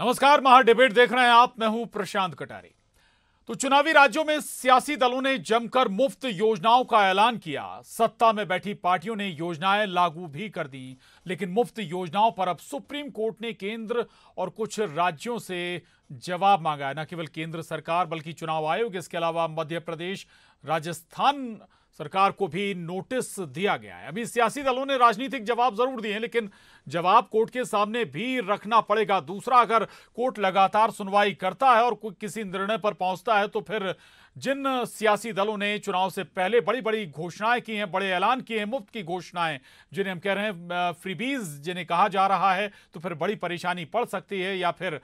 नमस्कार महा डिबेट देख रहे हैं आप मैं हूं प्रशांत कटारी तो चुनावी राज्यों में सियासी दलों ने जमकर मुफ्त योजनाओं का ऐलान किया सत्ता में बैठी पार्टियों ने योजनाएं लागू भी कर दी लेकिन मुफ्त योजनाओं पर अब सुप्रीम कोर्ट ने केंद्र और कुछ राज्यों से जवाब मांगा है न केवल केंद्र सरकार बल्कि चुनाव आयोग इसके अलावा मध्य प्रदेश राजस्थान सरकार को भी नोटिस दिया गया है अभी सियासी दलों ने राजनीतिक जवाब जरूर दिए हैं लेकिन जवाब कोर्ट के सामने भी रखना पड़ेगा दूसरा अगर कोर्ट लगातार सुनवाई करता है और किसी निर्णय पर पहुंचता है तो फिर जिन सियासी दलों ने चुनाव से पहले बड़ी बड़ी घोषणाएं की हैं बड़े ऐलान किए हैं मुफ्त की घोषणाएं जिन्हें हम कह रहे हैं फ्रीबीज जिन्हें कहा जा रहा है तो फिर बड़ी परेशानी पड़ सकती है या फिर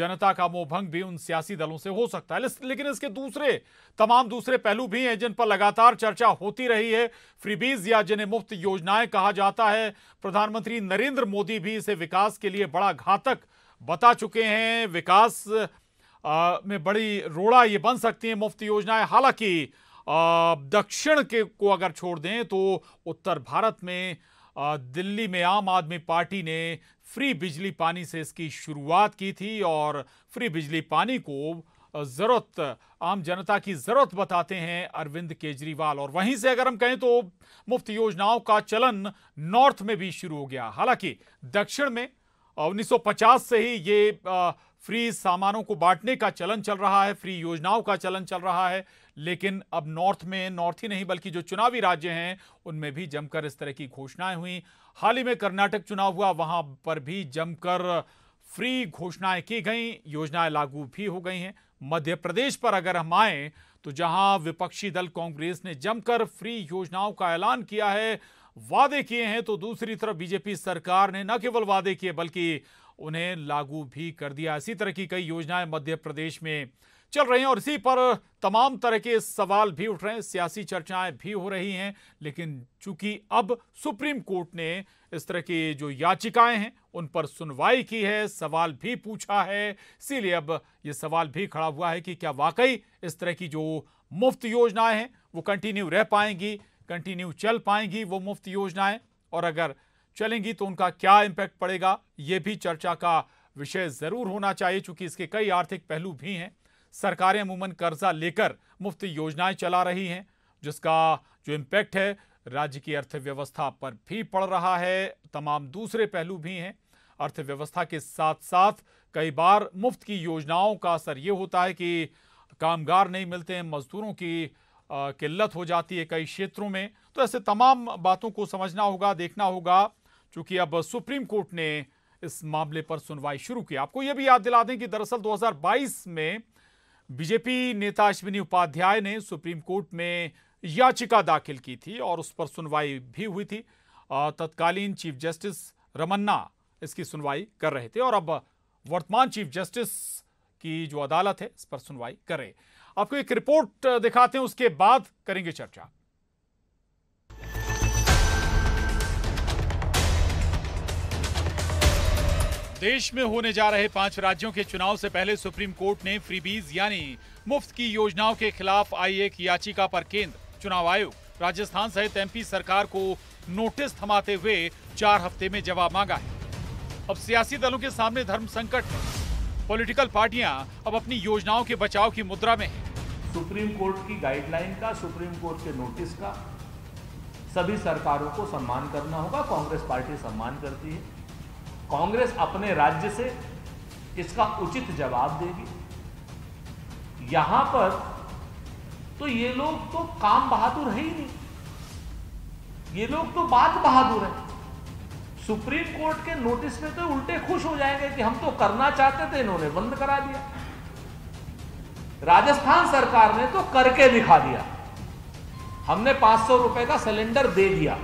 जनता का मोहभंग भी उन सियासी दलों से हो सकता है लेकिन इसके दूसरे तमाम दूसरे पहलू भी हैं जिन पर लगातार चर्चा होती रही है फ्रीबीज या जिन्हें मुफ्त योजनाएं कहा जाता है प्रधानमंत्री नरेंद्र नरेंद्र मोदी भी इसे विकास के लिए बड़ा घातक बता चुके हैं विकास में बड़ी रोड़ा ये बन सकती है मुफ्त योजनाएं हालांकि दक्षिण के को अगर छोड़ दें तो उत्तर भारत में दिल्ली में आम आदमी पार्टी ने फ्री बिजली पानी से इसकी शुरुआत की थी और फ्री बिजली पानी को ज़रूरत आम जनता की ज़रूरत बताते हैं अरविंद केजरीवाल और वहीं से अगर हम कहें तो मुफ्त योजनाओं का चलन नॉर्थ में भी शुरू हो गया हालांकि दक्षिण में 1950 से ही ये फ्री सामानों को बांटने का चलन चल रहा है फ्री योजनाओं का चलन चल रहा है लेकिन अब नॉर्थ में नॉर्थ ही नहीं बल्कि जो चुनावी राज्य हैं उनमें भी जमकर इस तरह की घोषणाएं हुई हाल ही में कर्नाटक चुनाव हुआ वहां पर भी जमकर फ्री घोषणाएं की गई योजनाएं लागू भी हो गई हैं मध्य प्रदेश पर अगर हम आए तो जहां विपक्षी दल कांग्रेस ने जमकर फ्री योजनाओं का ऐलान किया है वादे किए हैं तो दूसरी तरफ बीजेपी सरकार ने न केवल वादे किए बल्कि उन्हें लागू भी कर दिया इसी तरह की कई योजनाएं मध्य प्रदेश में चल रही हैं और इसी पर तमाम तरह के सवाल भी उठ रहे हैं सियासी चर्चाएं भी हो रही हैं लेकिन चूंकि अब सुप्रीम कोर्ट ने इस तरह की जो याचिकाएं हैं उन पर सुनवाई की है सवाल भी पूछा है इसीलिए अब ये सवाल भी खड़ा हुआ है कि क्या वाकई इस तरह की जो मुफ्त योजनाएं हैं वो कंटिन्यू रह पाएंगी कंटिन्यू चल पाएंगी वो मुफ्त योजनाएं और अगर चलेंगी तो उनका क्या इम्पैक्ट पड़ेगा ये भी चर्चा का विषय ज़रूर होना चाहिए चूंकि इसके कई आर्थिक पहलू भी हैं सरकारें अमूमन कर्जा लेकर मुफ्त योजनाएं चला रही हैं जिसका जो इम्पैक्ट है राज्य की अर्थव्यवस्था पर भी पड़ रहा है तमाम दूसरे पहलू भी हैं अर्थव्यवस्था के साथ साथ कई बार मुफ्त की योजनाओं का असर ये होता है कि कामगार नहीं मिलते हैं मजदूरों की किल्लत हो जाती है कई क्षेत्रों में तो ऐसे तमाम बातों को समझना होगा देखना होगा चूंकि अब सुप्रीम कोर्ट ने इस मामले पर सुनवाई शुरू की आपको यह भी याद दिला दें कि दरअसल 2022 में बीजेपी नेता अश्विनी उपाध्याय ने सुप्रीम कोर्ट में याचिका दाखिल की थी और उस पर सुनवाई भी हुई थी तत्कालीन चीफ जस्टिस रमन्ना इसकी सुनवाई कर रहे थे और अब वर्तमान चीफ जस्टिस की जो अदालत है इस पर सुनवाई कर रहे आपको एक रिपोर्ट दिखाते हैं उसके बाद करेंगे चर्चा देश में होने जा रहे पांच राज्यों के चुनाव से पहले सुप्रीम कोर्ट ने फ्रीबीज यानी मुफ्त की योजनाओं के खिलाफ आई एक याचिका पर केंद्र चुनाव आयोग राजस्थान सहित एमपी सरकार को नोटिस थमाते हुए चार हफ्ते में जवाब मांगा है अब सियासी दलों के सामने धर्म संकट है पॉलिटिकल पार्टियां अब अपनी योजनाओं के बचाव की मुद्रा में है सुप्रीम कोर्ट की गाइडलाइन का सुप्रीम कोर्ट के नोटिस का सभी सरकारों को सम्मान करना होगा कांग्रेस पार्टी सम्मान करती है कांग्रेस अपने राज्य से इसका उचित जवाब देगी यहां पर तो ये लोग तो काम बहादुर है ही नहीं ये लोग तो बात बहादुर है सुप्रीम कोर्ट के नोटिस में तो उल्टे खुश हो जाएंगे कि हम तो करना चाहते थे इन्होंने बंद करा दिया राजस्थान सरकार ने तो करके दिखा दिया हमने पांच सौ रुपए का सिलेंडर दे दिया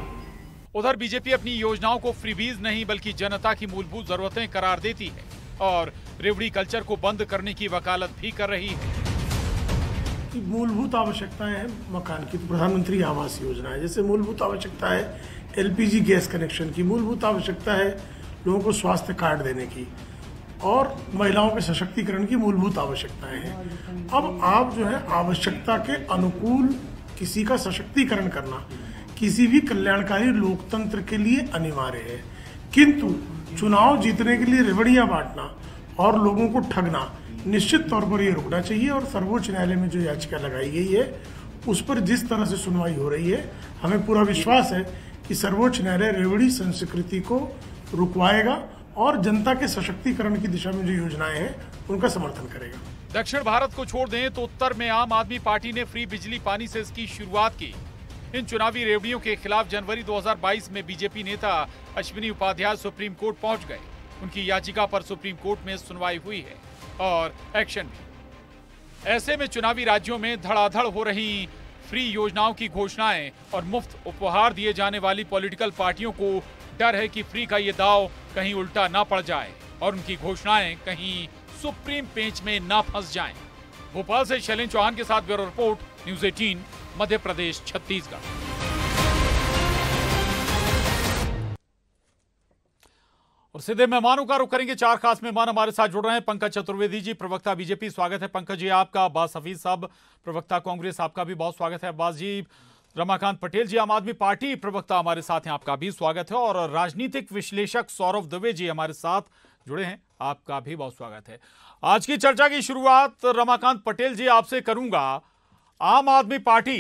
उधर बीजेपी अपनी योजनाओं को फ्रीबीज नहीं बल्कि जनता की मूलभूत जरूरतें करार देती है और रेवड़ी कल्चर को बंद करने की वकालत भी कर रही है मूलभूत आवश्यकताएं हैं मकान की प्रधानमंत्री आवास योजना है जैसे मूलभूत आवश्यकता है एलपीजी गैस कनेक्शन की मूलभूत आवश्यकता है लोगों को स्वास्थ्य कार्ड देने की और महिलाओं के सशक्तिकरण की मूलभूत आवश्यकताएं हैं अब आप जो है आवश्यकता के अनुकूल किसी का सशक्तिकरण करना किसी भी कल्याणकारी लोकतंत्र के लिए अनिवार्य है किंतु चुनाव जीतने के लिए रेवड़ियाँ बांटना और लोगों को ठगना निश्चित तौर पर यह रुकना चाहिए और सर्वोच्च न्यायालय में जो याचिका लगाई गई है उस पर जिस तरह से सुनवाई हो रही है हमें पूरा विश्वास है कि सर्वोच्च न्यायालय रेवड़ी संस्कृति को रुकवाएगा और जनता के सशक्तिकरण की दिशा में जो योजनाएं हैं उनका समर्थन करेगा दक्षिण भारत को छोड़ दें तो उत्तर में आम आदमी पार्टी ने फ्री बिजली पानी से इसकी शुरुआत की इन चुनावी रेवड़ियों के खिलाफ जनवरी 2022 में बीजेपी नेता अश्विनी उपाध्याय सुप्रीम कोर्ट पहुंच गए उनकी याचिका पर सुप्रीम कोर्ट में सुनवाई हुई है और एक्शन भी ऐसे में चुनावी राज्यों में धड़ाधड़ हो रही फ्री योजनाओं की घोषणाएं और मुफ्त उपहार दिए जाने वाली पॉलिटिकल पार्टियों को डर है कि फ्री का ये दाव कहीं उल्टा ना पड़ जाए और उनकी घोषणाएं कहीं सुप्रीम पेंच में ना फंस जाएं। भोपाल से शैलेन चौहान के साथ bureau report news eighteen Madhya Pradesh Chhattisgarh और सीधे मेहमानों का रुख करेंगे चार खास मेहमान हमारे साथ जुड़ रहे हैं पंकज चतुर्वेदी जी प्रवक्ता बीजेपी स्वागत है पंकज जी आपका अब्बास हफीज साहब प्रवक्ता कांग्रेस आपका भी बहुत स्वागत है अब्बास जी रमाकांत पटेल जी आम आदमी पार्टी प्रवक्ता हमारे साथ हैं आपका भी स्वागत है और राजनीतिक विश्लेषक सौरभ दुबे जी हमारे साथ जुड़े हैं आपका भी बहुत स्वागत है आज की चर्चा की शुरुआत रमाकांत पटेल जी आपसे करूंगा आम आदमी पार्टी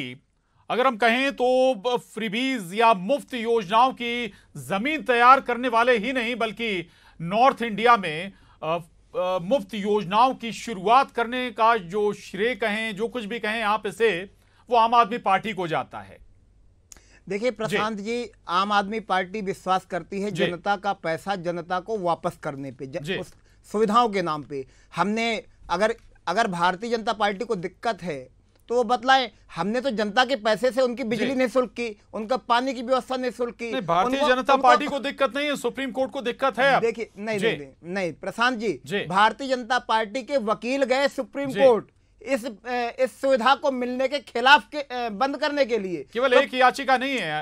अगर हम कहें तो फ्रीबीज या मुफ्त योजनाओं की जमीन तैयार करने वाले ही नहीं बल्कि नॉर्थ इंडिया में मुफ्त योजनाओं की शुरुआत करने का जो श्रेय कहें जो कुछ भी कहें आप इसे वो आम आदमी पार्टी को जाता है देखिए प्रशांत जी, आम आदमी पार्टी विश्वास करती है जनता का पैसा जनता को वापस करने पे सुविधाओं के नाम पे हमने अगर अगर भारतीय जनता पार्टी को दिक्कत है तो वो बतलाए हमने तो जनता के पैसे से उनकी बिजली निःशुल्क की उनका पानी की व्यवस्था निःशुल्क की भारतीय जनता पार्टी को दिक्कत नहीं है सुप्रीम कोर्ट को दिक्कत है देखिए नहीं नहीं नहीं प्रशांत जी भारतीय जनता पार्टी के वकील गए सुप्रीम कोर्ट इस इस सुविधा को मिलने के खिलाफ के, बंद करने के लिए केवल तो एक याचिका नहीं है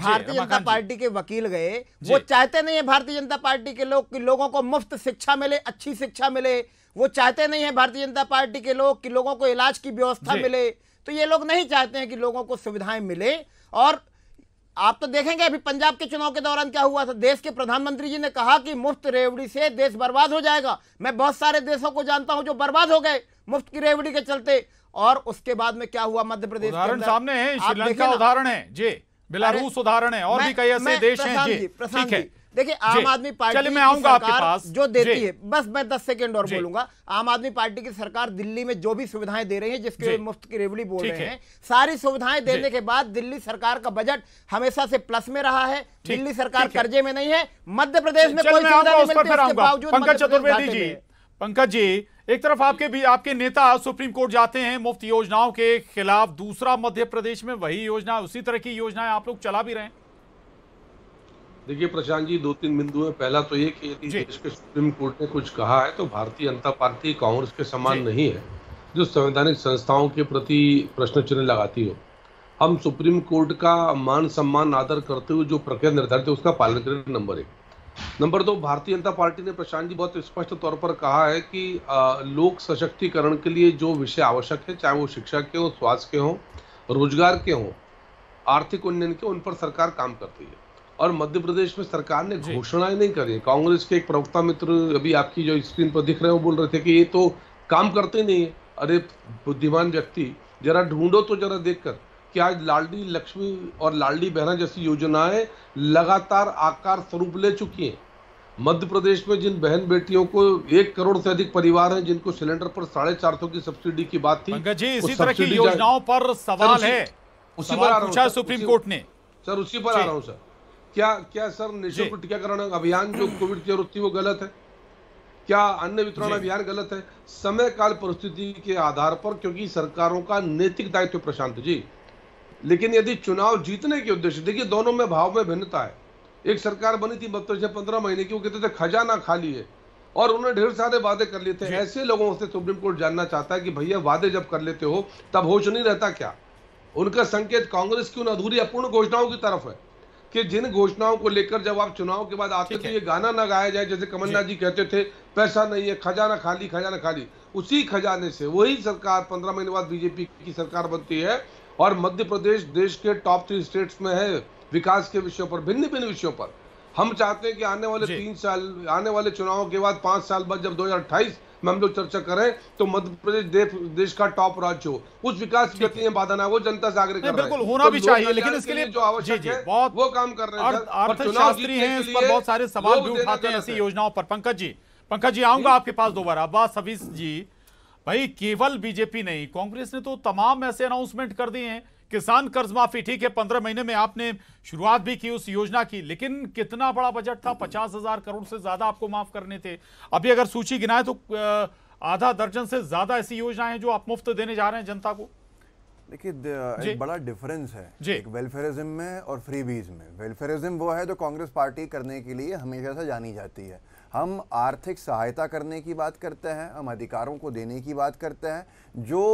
भारतीय जनता पार्टी के वकील गए वो चाहते नहीं है भारतीय जनता पार्टी के लोग कि लोगों को मुफ्त शिक्षा मिले अच्छी शिक्षा मिले वो चाहते नहीं है भारतीय जनता पार्टी के लोग कि लोगों को इलाज की व्यवस्था मिले तो ये लोग नहीं चाहते हैं कि लोगों को सुविधाएं मिले और आप तो देखेंगे अभी पंजाब के चुनाव के दौरान क्या हुआ था देश के प्रधानमंत्री जी ने कहा कि मुफ्त रेवड़ी से देश बर्बाद हो जाएगा मैं बहुत सारे देशों को जानता हूं जो बर्बाद हो गए मुफ्त की रेवड़ी के चलते और उसके बाद में क्या हुआ मध्य प्रदेश उदाहरण सामने है श्रीलंका उदाहरण है जी बिलारूस उदाहरण है और भी कई ऐसे देश हैं ठीक है देखिए आम आदमी पार्टी मैं आऊंगा आपके पास जो देती है बस मैं दस सेकेंड और बोलूंगा आम आदमी पार्टी की सरकार दिल्ली में जो भी सुविधाएं दे रही है जिसके मुफ्त की रेवड़ी बोल रहे हैं सारी सुविधाएं देने के बाद दिल्ली सरकार का बजट हमेशा से प्लस में रहा है दिल्ली सरकार कर्जे में नहीं है मध्य प्रदेश में कोई बावजूद पंकज चतुर्वेदी जी पंकज जी एक तरफ आपके भी आपके नेता सुप्रीम कोर्ट जाते हैं मुफ्त योजनाओं के खिलाफ दूसरा मध्य प्रदेश में वही योजना उसी तरह की योजनाएं आप लोग चला भी रहे हैं देखिए प्रशांत जी दो तीन बिंदु है पहला तो ये कि देश के सुप्रीम कोर्ट ने कुछ कहा है तो भारतीय जनता पार्टी कांग्रेस के समान नहीं है जो संवैधानिक संस्थाओं के प्रति प्रश्न चिन्ह लगाती हो हम सुप्रीम कोर्ट का मान सम्मान आदर करते हुए जो प्रक्रिया निर्धारित है उसका पालन करें नंबर एक नंबर दो भारतीय जनता पार्टी ने प्रशांत जी बहुत स्पष्ट तौर पर कहा है कि लोक सशक्तिकरण के लिए जो विषय आवश्यक है चाहे वो शिक्षा के हों स्वास्थ्य के हों रोजगार के हों आर्थिक उन्नयन के उन पर सरकार काम करती है और मध्य प्रदेश में सरकार ने घोषणाएं नहीं करी कांग्रेस के एक प्रवक्ता मित्र अभी आपकी जो स्क्रीन पर दिख रहे हो बोल रहे थे कि ये तो काम करते नहीं है अरे बुद्धिमान व्यक्ति जरा ढूंढो तो जरा देखकर कि आज लालडी लक्ष्मी और लालडी बहना जैसी योजनाएं लगातार आकार स्वरूप ले चुकी हैं मध्य प्रदेश में जिन बहन बेटियों को एक करोड़ से अधिक परिवार हैं जिनको सिलेंडर पर साढ़े चार सौ की सब्सिडी की बात थी जी, इसी तरह की योजनाओं पर सवाल है उसी पर आ रहा हूँ सुप्रीम कोर्ट ने सर उसी पर आ रहा हूँ सर क्या क्या सर निःशुल्क टीकाकरण अभियान जो कोविड की जरूरत थी वो गलत है क्या अन्य वितरण अभियान गलत है समय काल परिस्थिति के आधार पर क्योंकि सरकारों का नैतिक दायित्व प्रशांत जी लेकिन यदि चुनाव जीतने के उद्देश्य देखिए दोनों में भाव में भिन्नता है एक सरकार बनी थी बत्तीस या पंद्रह महीने की वो कहते थे खजाना खाली है और उन्होंने ढेर सारे वादे कर लिए थे ऐसे लोगों से सुप्रीम कोर्ट जानना चाहता है कि भैया वादे जब कर लेते हो तब होश नहीं रहता क्या उनका संकेत कांग्रेस की उन अधूरी अपूर्ण घोषणाओं की तरफ है कि जिन घोषणाओं को लेकर जब आप चुनाव के बाद आते तो ये गाना ना गाया जाए जैसे कमलनाथ जी कहते थे पैसा नहीं है खजाना खाली खजाना खाली उसी खजाने से वही सरकार पंद्रह महीने बाद बीजेपी की सरकार बनती है और मध्य प्रदेश देश के टॉप थ्री स्टेट्स में है विकास के विषयों पर भिन्न भिन्न विषयों पर हम चाहते हैं कि आने वाले तीन साल आने वाले चुनाव के बाद पांच साल बाद जब अट्ठाईस में हम लोग चर्चा करें तो मध्य प्रदेश देश का टॉप राज्य हो उस विकास गति में बाधा ना वो जनता से आग्रह बिल्कुल होना तो भी चाहिए लेकिन इसके लिए जो आवश्यक है बहुत वो काम कर रहे हैं इस पर बहुत सारे सवाल भी उठाते हैं ऐसी योजनाओं पर पंकज जी पंकज जी आऊंगा आपके पास दोबारा अब्बास हफीज जी भाई केवल बीजेपी नहीं कांग्रेस ने तो तमाम ऐसे अनाउंसमेंट कर दिए हैं किसान कर्ज माफी ठीक है पंद्रह महीने में आपने शुरुआत भी की उस योजना की लेकिन कितना बड़ा बजट था पचास हजार करोड़ से ज्यादा आपको माफ करने थे अभी अगर सूची गिनाए तो आधा दर्जन से ज्यादा ऐसी योजनाएं हैं जो आप मुफ्त देने जा रहे हैं जनता को देखिए एक बड़ा डिफरेंस है एक वेलफेयरिज्म में और फ्रीबीज में वेलफेयरिज्म वो है जो कांग्रेस पार्टी करने के लिए हमेशा से जानी जाती है हम आर्थिक सहायता करने की बात करते हैं हम अधिकारों को देने की बात करते हैं जो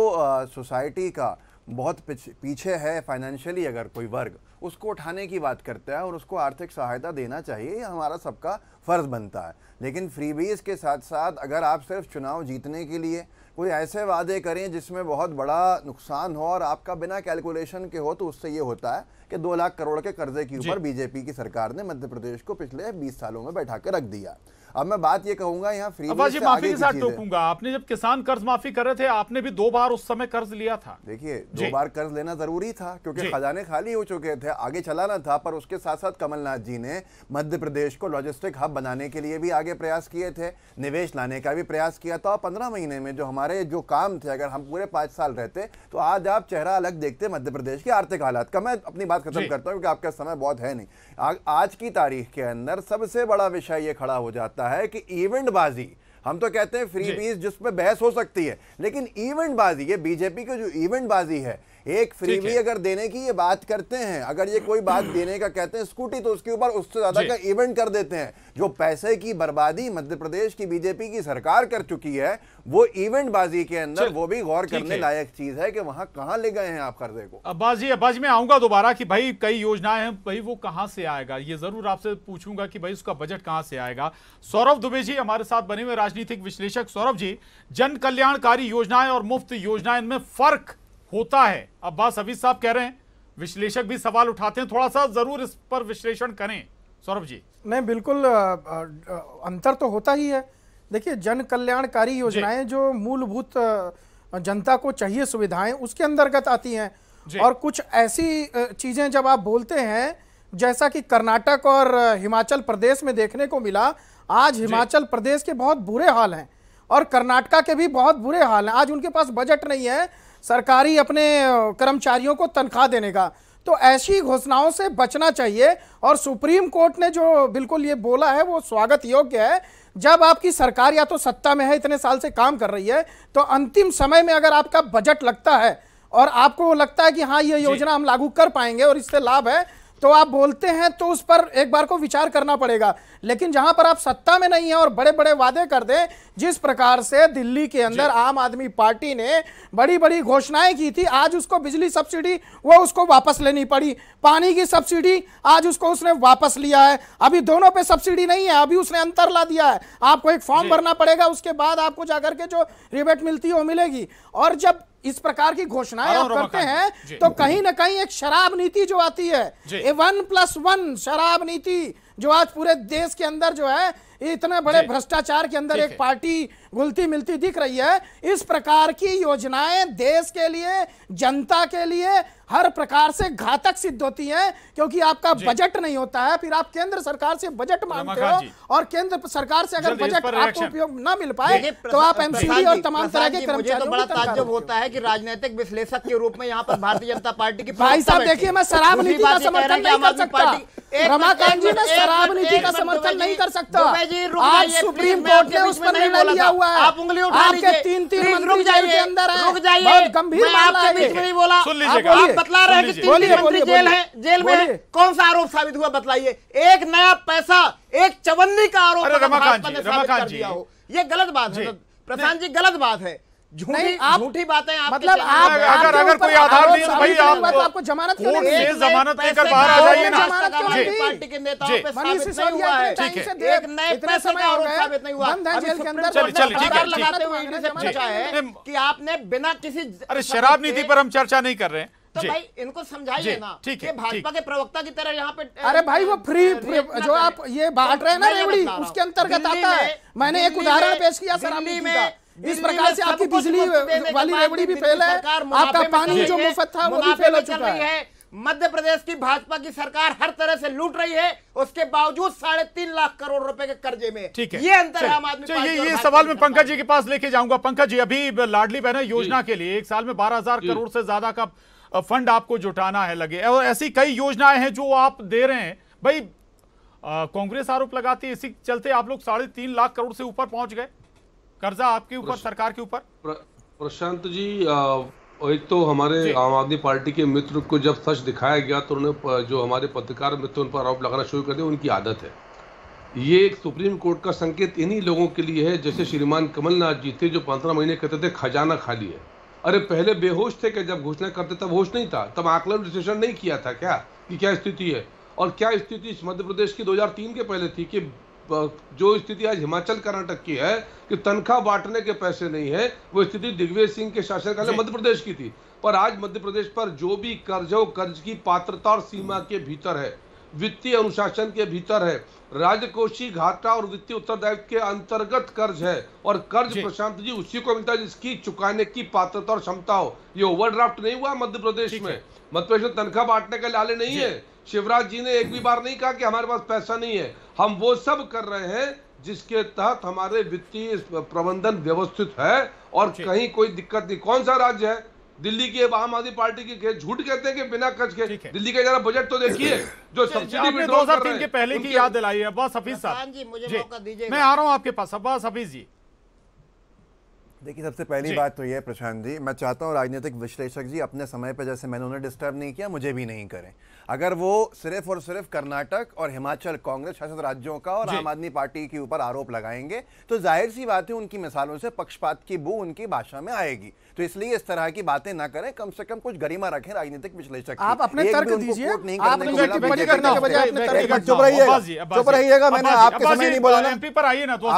सोसाइटी का बहुत पीछे है फाइनेंशियली अगर कोई वर्ग उसको उठाने की बात करते हैं और उसको आर्थिक सहायता देना चाहिए ये हमारा सबका फ़र्ज़ बनता है लेकिन फ्रीबीज़ के साथ साथ अगर आप सिर्फ चुनाव जीतने के लिए कोई ऐसे वादे करें जिसमें बहुत बड़ा नुकसान हो और आपका बिना कैलकुलेशन के हो तो उससे ये होता है कि दो लाख करोड़ के कर्जे के ऊपर बीजेपी की सरकार ने मध्य प्रदेश को पिछले बीस सालों में बैठा के रख दिया अब मैं बात ये कहूंगा यहाँ फ्री माफी के साथ टोकूंगा आपने जब किसान कर्ज माफी कर रहे थे आपने भी दो बार उस समय कर्ज लिया था देखिए दो बार कर्ज लेना जरूरी था क्योंकि खजाने खाली हो चुके थे आगे चलाना था पर उसके साथ साथ कमलनाथ जी ने मध्य प्रदेश को लॉजिस्टिक हब बनाने के लिए भी आगे प्रयास किए थे निवेश लाने का भी प्रयास किया था और पंद्रह महीने में जो हमारे जो काम थे अगर हम पूरे पांच साल रहते तो आज आप चेहरा अलग देखते मध्य प्रदेश के आर्थिक हालात का मैं अपनी बात खत्म करता हूँ क्योंकि आपका समय बहुत है नहीं आज की तारीख के अंदर सबसे बड़ा विषय ये खड़ा हो जाता जाता है कि इवेंटबाजी हम तो कहते हैं फ्री बीज जिसमें बहस हो सकती है लेकिन इवेंटबाजी ये बीजेपी की जो इवेंटबाजी है एक फ्री भी अगर देने की ये बात करते हैं अगर ये कोई बात देने का कहते हैं स्कूटी तो उसके ऊपर उससे ज्यादा का इवेंट कर देते हैं जो पैसे की बर्बादी मध्य प्रदेश की बीजेपी की सरकार कर चुकी है वो इवेंट बाजी के अंदर वो भी गौर करने लायक चीज है कि वहां कहां ले गए हैं आप कर्जे को अब्बास जी अब्बास में आऊंगा दोबारा कि भाई कई योजनाएं हैं भाई वो कहां से आएगा ये जरूर आपसे पूछूंगा कि भाई उसका बजट कहां से आएगा सौरभ दुबे जी हमारे साथ बने हुए राजनीतिक विश्लेषक सौरभ जी जन कल्याणकारी योजनाएं और मुफ्त योजनाएं इनमें फर्क होता है अब्बास हफीज साहब कह रहे हैं विश्लेषक भी सवाल उठाते हैं थोड़ा सा जरूर इस पर विश्लेषण करें सौरभ जी नहीं बिल्कुल आ, आ, अंतर तो होता ही है देखिए जन कल्याणकारी योजनाएं जो मूलभूत जनता को चाहिए सुविधाएं उसके अंतर्गत आती हैं और कुछ ऐसी चीज़ें जब आप बोलते हैं जैसा कि कर्नाटक और हिमाचल प्रदेश में देखने को मिला आज हिमाचल प्रदेश के बहुत बुरे हाल हैं और कर्नाटका के भी बहुत बुरे हाल हैं आज उनके पास बजट नहीं है सरकारी अपने कर्मचारियों को तनख्वाह देने का तो ऐसी घोषणाओं से बचना चाहिए और सुप्रीम कोर्ट ने जो बिल्कुल ये बोला है वो स्वागत योग्य है जब आपकी सरकार या तो सत्ता में है इतने साल से काम कर रही है तो अंतिम समय में अगर आपका बजट लगता है और आपको लगता है कि हाँ ये योजना हम लागू कर पाएंगे और इससे लाभ है तो आप बोलते हैं तो उस पर एक बार को विचार करना पड़ेगा लेकिन जहां पर आप सत्ता में नहीं हैं और बड़े बड़े वादे कर दें जिस प्रकार से दिल्ली के अंदर आम आदमी पार्टी ने बड़ी बड़ी घोषणाएं की थी आज उसको बिजली सब्सिडी वो उसको वापस लेनी पड़ी पानी की सब्सिडी आज उसको उसने वापस लिया है अभी दोनों पे सब्सिडी नहीं है अभी उसने अंतर ला दिया है आपको एक फॉर्म भरना पड़ेगा उसके बाद आपको जाकर के जो रिबेट मिलती है वो मिलेगी और जब इस प्रकार की घोषणाएं आप करते हैं तो कहीं ना कहीं एक शराब नीति जो आती है ए वन प्लस वन शराब नीति जो आज पूरे देश के अंदर जो है इतने बड़े भ्रष्टाचार के अंदर एक पार्टी घुलती मिलती दिख रही है इस प्रकार की योजनाएं देश के लिए जनता के लिए हर प्रकार से घातक सिद्ध होती हैं क्योंकि आपका बजट नहीं होता है फिर आप केंद्र सरकार से बजट मांगते हो और केंद्र सरकार से अगर बजट आपको उपयोग न मिल पाए तो आप एमसीडी और तमाम तरह के तो कर्मचारियों बड़ा होता है की राजनीतिक विश्लेषक के रूप में यहाँ पर भारतीय जनता पार्टी की भाई साहब देखिए मैं शराब नीति का समर्थन नहीं कर सकता रमाकांत जी ने नीति का समर्थन नहीं कर सकता आज सुप्रीम कोर्ट ने उस पर निर्णय लिया हुआ है आप उंगली उठा आपके तीन तीन रुक जाइए अंदर है रुक जाइए बहुत गंभीर मामला है नहीं बोला आप बतला रहे हैं कि तीन मंत्री जेल है जेल में कौन सा आरोप साबित हुआ बतलाइए एक नया पैसा एक चवन्नी का आरोप भाजपा ने साबित कर दिया हो ये गलत बात है प्रशांत जी गलत बात है झूठी बातें मतलब आप अगर अगर कोई आधार नहीं तो भाई आप आपको जमानत कोर्ट जमानत लेकर बाहर आ जाइए ना पार्टी के नेताओं पे साबित नहीं हुआ है ठीक है एक नए साबित नहीं हुआ बंद है जेल के अंदर चलिए चलिए ठीक है से कि आपने बिना किसी अरे शराब नीति पर हम चर्चा नहीं कर रहे हैं तो भाई इनको समझाइए ना ठीक है भाजपा के प्रवक्ता की तरह यहाँ पे अरे भाई वो फ्री, फ्री जो आप ये बांट रहे हैं ना रेवड़ी उसके अंतर्गत आता है मैंने एक उदाहरण पेश किया सर में इस प्रकार से आपकी बिजली वाली रेवड़ी भी फेल है आपका पानी जो मुफ्त था वो भी फेल हो चुका है मध्य प्रदेश की भाजपा की सरकार हर तरह से लूट रही है उसके बावजूद साढ़े तीन लाख करोड़ रुपए के कर्जे में ठीक है ये अंतर है आम आदमी ये ये सवाल मैं पंकज जी के पास लेके जाऊंगा पंकज जी अभी लाडली बहन योजना के लिए एक साल में बारह हजार करोड़ से ज्यादा का फंड आपको जुटाना है लगे और ऐसी कई योजनाएं हैं जो आप दे रहे हैं भाई कांग्रेस आरोप लगाती है इसी चलते आप लोग साढ़े लाख करोड़ से ऊपर पहुंच गए कर्जा आपके ऊपर सरकार के ऊपर प्रशांत जी एक तो हमारे आम आदमी पार्टी के मित्र को जब सच दिखाया गया तो उन्होंने जो हमारे पत्रकार मित्र उन पर आरोप लगाना शुरू कर दिया उनकी आदत है ये एक सुप्रीम कोर्ट का संकेत इन्हीं लोगों के लिए है जैसे श्रीमान कमलनाथ जी थे जो पंद्रह महीने कहते थे खजाना खाली है अरे पहले बेहोश थे कि जब घोषणा करते तब होश नहीं था तब आकलन विश्लेषण नहीं किया था क्या कि क्या स्थिति है और क्या स्थिति मध्य प्रदेश की 2003 के पहले थी कि जो स्थिति आज हिमाचल कर्नाटक की है कि तनख्वाह बांटने के पैसे नहीं है वो स्थिति दिग्विजय सिंह के शासनकाल में मध्य प्रदेश की थी पर आज मध्य प्रदेश पर जो भी कर्ज हो कर्ज की पात्रता और सीमा के भीतर है वित्तीय अनुशासन के भीतर है राजकोषीय घाटा और वित्तीय उत्तरदायित्व के अंतर्गत कर्ज है और कर्ज प्रशांत जी उसी को मिलता है जिसकी चुकाने की पात्रता और क्षमता हो ये ओवरड्राफ्ट नहीं हुआ मध्य प्रदेश में मध्य प्रदेश में तनख्वाह बांटने का लाले नहीं है शिवराज जी ने एक भी बार नहीं कहा कि हमारे पास पैसा नहीं है हम वो सब कर रहे हैं जिसके तहत हमारे वित्तीय प्रबंधन व्यवस्थित है और कहीं कोई दिक्कत नहीं कौन सा राज्य है दिल्ली की आम आदमी पार्टी की झूठ कहते हैं कि बिना कच के दिल्ली का जरा बजट तो देखिए जो सब्सिडी दो हजार तीन के पहले की याद दिलाई है अब्बास हफीज साहब जी मुझे दीजिए मैं आ रहा हूँ आपके पास अब्बास हफीज जी देखिए सबसे पहली बात तो यह प्रशांत जी मैं चाहता हूँ राजनीतिक विश्लेषक जी अपने समय पर जैसे मैंने उन्हें डिस्टर्ब नहीं किया मुझे भी नहीं करें अगर वो सिर्फ और सिर्फ कर्नाटक और हिमाचल कांग्रेस शासित राज्यों का और आम आदमी पार्टी के ऊपर आरोप लगाएंगे तो जाहिर सी बात है उनकी मिसालों से पक्षपात की बू उनकी भाषा में आएगी तो इसलिए इस तरह की बातें ना करें कम से कम कुछ गरिमा रखें राजनीतिक विश्लेषक आप अपने तर्क दीजिए चुप रहिएगा मैंने आपके समय नहीं बोला पर आइए ना तो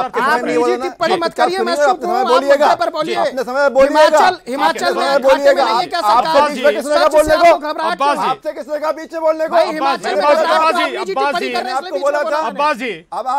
नहीं बोला टिप्पणी मत करिए मैं बोलिएगा अपने समय हिमाचल हिमाचल बोलिएगा आपसे किसने का बीच से बोलने को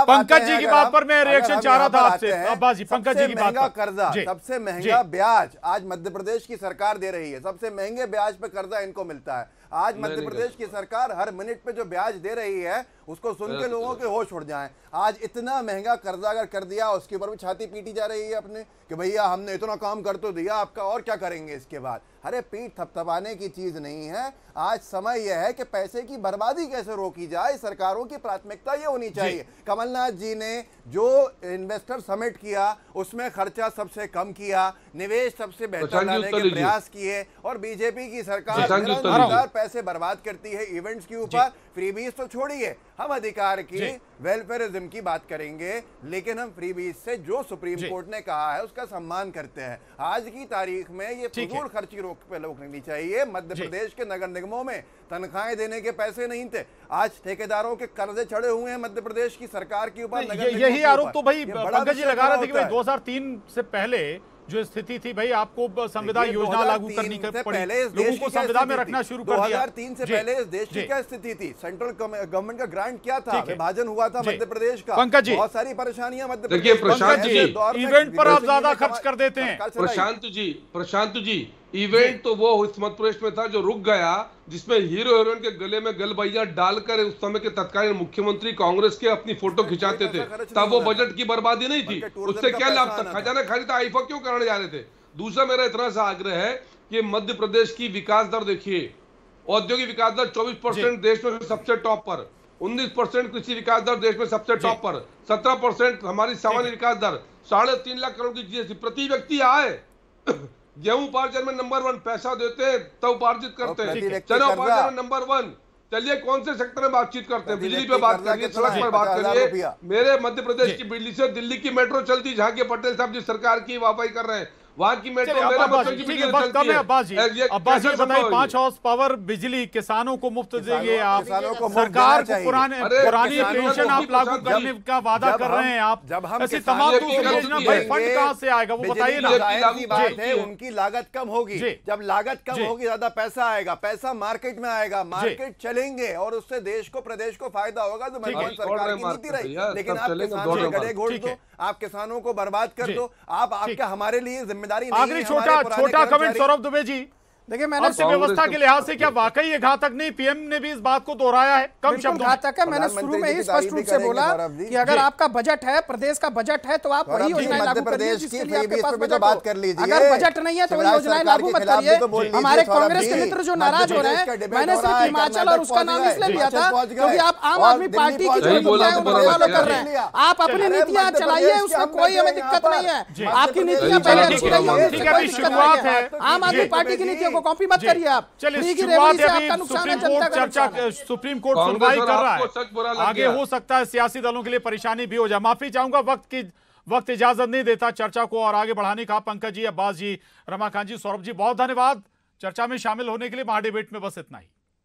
पंकज जी की बात पर मैं रिएक्शन चाह रहा था आपसे अब्बास पंकज जी की बात कर्जा सबसे महंगा ब्याज आज मध्य प्रदेश की सरकार दे रही है सबसे महंगे ब्याज पे कर्जा इनको मिलता है आज मध्य प्रदेश की सरकार हर मिनट पे जो ब्याज दे रही है उसको सुन के तो लोगों के होश उड़ जाए आज इतना महंगा कर्जा अगर कर दिया उसके ऊपर भी छाती पीटी जा रही है अपने कि भैया हमने इतना काम कर तो दिया आपका और क्या करेंगे इसके बाद अरे पीठ थपथपाने की चीज़ नहीं है आज समय यह है कि पैसे की बर्बादी कैसे रोकी जाए सरकारों की प्राथमिकता यह होनी चाहिए कमलनाथ जी ने जो इन्वेस्टर समिट किया उसमें खर्चा सबसे कम किया निवेश सबसे तो बेहतर लाने तो के प्रयास की है और बीजेपी की सरकार तो पैसे बर्बाद करती है इवेंट्स के ऊपर फ्रीबीज तो छोड़िए हम अधिकार की वेलफेयरिज्म की बात करेंगे लेकिन हम फ्रीबीज से जो सुप्रीम कोर्ट ने कहा है उसका सम्मान करते हैं आज की तारीख में ये फजूल खर्ची रोक पे रोकनी चाहिए मध्य प्रदेश के नगर निगमों में तनख्वाहें देने के पैसे नहीं थे आज ठेकेदारों के कर्जे चढ़े हुए हैं मध्य प्रदेश की सरकार के ऊपर यही आरोप तो भाई पंकज जी लगा रहे थे कि 2003 से पहले जो स्थिति थी भाई आपको संविधान योजना लागू करनी कर पहले लोगों को संविधान में रखना शुरू कर दिया तीन से पहले इस देश की क्या स्थिति थी सेंट्रल गवर्नमेंट का ग्रांट क्या था विभाजन हुआ था मध्य प्रदेश का पंकज जी बहुत सारी परेशानियां मध्य प्रदेश इवेंट पर आप ज्यादा खर्च कर देते हैं प्रशांत जी प्रशांत जी इवेंट तो वो इस मध्य प्रदेश में था जो रुक गया जिसमें हीरो हीरोइन के गले में गलबैया डालकर उस समय के तत्कालीन मुख्यमंत्री कांग्रेस के अपनी फोटो खिंचाते थे तब वो बजट की बर्बादी नहीं थी उससे क्या लाभ था खजाना खाली था तो आईफा क्यों कराने जा रहे थे दूसरा मेरा इतना सा आग्रह है कि मध्य प्रदेश की विकास दर देखिए औद्योगिक विकास दर चौबीस परसेंट देश में सबसे टॉप पर उन्नीस परसेंट कृषि विकास दर देश में सबसे टॉप पर सत्रह परसेंट हमारी सामान्य विकास दर साढ़े तीन लाख करोड़ की जीएसटी प्रति व्यक्ति आए गेहूं उपार्जन में नंबर वन पैसा देते तो उपार्जित करते हैं चना उपार्जन में नंबर वन चलिए कौन से सेक्टर में बातचीत करते हैं बिजली पे बात करिए सड़क पर बात करिए मेरे मध्य प्रदेश की बिजली से दिल्ली की मेट्रो चलती झांकी पटेल साहब जी सरकार की वापाई कर रहे हैं वहाँ की मेट्रो अब्बास जी बताइए पांच हाउस पावर बिजली किसानों को मुफ्त देंगे आप सरकार को पुरानी पेंशन आप लागू करने का वादा कर रहे हैं आप जब हम ऐसी तमाम योजना कहाँ से आएगा वो बताइए ना उनकी लागत कम होगी जब लागत कम होगी ज्यादा पैसा आएगा पैसा मार्केट में आएगा मार्केट चलेंगे और उससे देश को प्रदेश को फायदा होगा तो मैं सरकार की नीति रही लेकिन आप किसानों को घोड़ दो आप किसानों को बर्बाद कर दो आप आपके हमारे लिए जिम्मेदार जिम्मेदारी आखिरी छोटा छोटा कमेंट सौरभ दुबे जी देखिए मैंने व्यवस्था के लिहाज से क्या वाकई ये घातक नहीं पीएम ने भी इस बात को दोहराया है कम शब्द घातक है मैंने शुरू में ही स्पष्ट रूप से बोला कि अगर आपका बजट है प्रदेश का बजट है तो आप वही योजना लागू करिए बात कर लीजिए अगर बजट नहीं है तो वही योजना लागू मत करिए तो हमारे कांग्रेस के मित्र जो नाराज हो रहे हैं मैंने सिर्फ हिमाचल और उसका नाम इसलिए लिया अच्छा, था क्योंकि आप आम आदमी पार्टी की जो तो फॉलो कर रहे हैं आप अपनी नीतियाँ चलाइए उसमें कोई हमें दिक्कत नहीं है आपकी नीतियाँ पहले अच्छी रही होंगी आम आदमी पार्टी की नीतियों को कॉपी मत करिए आप चलिए सुप्रीम कोर्ट चर्चा सुप्रीम कोर्ट सुनवाई कर रहा है आगे हो सकता है सियासी दलों के लिए परेशानी भी हो जाए माफी चाहूंगा वक्त की वक्त इजाजत नहीं देता चर्चा को और आगे बढ़ाने का पंकज जी अब्बास जी रमाकांत जी सौरभ जी बहुत धन्यवाद चर्चा में शामिल होने के लिए महाडिबेट में बस इतना ही